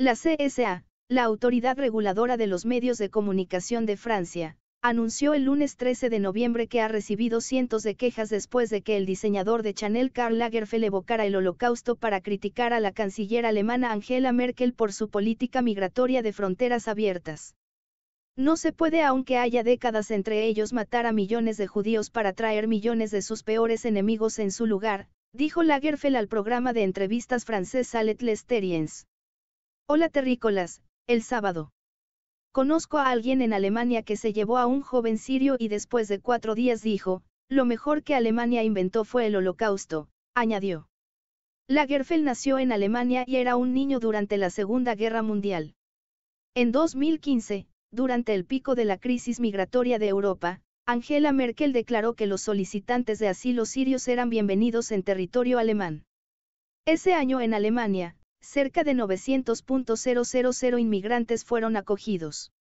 La CSA, la autoridad reguladora de los medios de comunicación de Francia, anunció el lunes 13 de noviembre que ha recibido cientos de quejas después de que el diseñador de Chanel Karl Lagerfeld evocara el holocausto para criticar a la canciller alemana Angela Merkel por su política migratoria de fronteras abiertas. No se puede aunque haya décadas entre ellos matar a millones de judíos para traer millones de sus peores enemigos en su lugar, dijo Lagerfeld al programa de entrevistas francés Salet Lesteriens. Hola terrícolas, el sábado. Conozco a alguien en Alemania que se llevó a un joven sirio y después de cuatro días dijo, lo mejor que Alemania inventó fue el holocausto, añadió. Lagerfeld nació en Alemania y era un niño durante la Segunda Guerra Mundial. En 2015, durante el pico de la crisis migratoria de Europa, Angela Merkel declaró que los solicitantes de asilo sirios eran bienvenidos en territorio alemán. Ese año en Alemania, cerca de 900.000 inmigrantes fueron acogidos.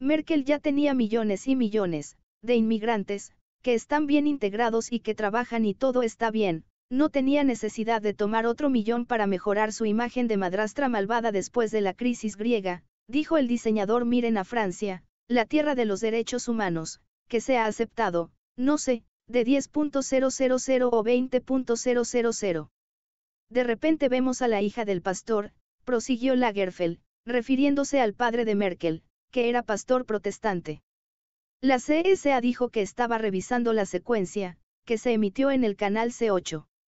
Merkel ya tenía millones y millones de inmigrantes, que están bien integrados y que trabajan y todo está bien, no tenía necesidad de tomar otro millón para mejorar su imagen de madrastra malvada después de la crisis griega, dijo el diseñador Miren a Francia, la tierra de los derechos humanos, que se ha aceptado, no sé, de 10.000 o 20.000. De repente vemos a la hija del pastor, prosiguió Lagerfeld, refiriéndose al padre de Merkel, que era pastor protestante. La CSA dijo que estaba revisando la secuencia, que se emitió en el canal C8.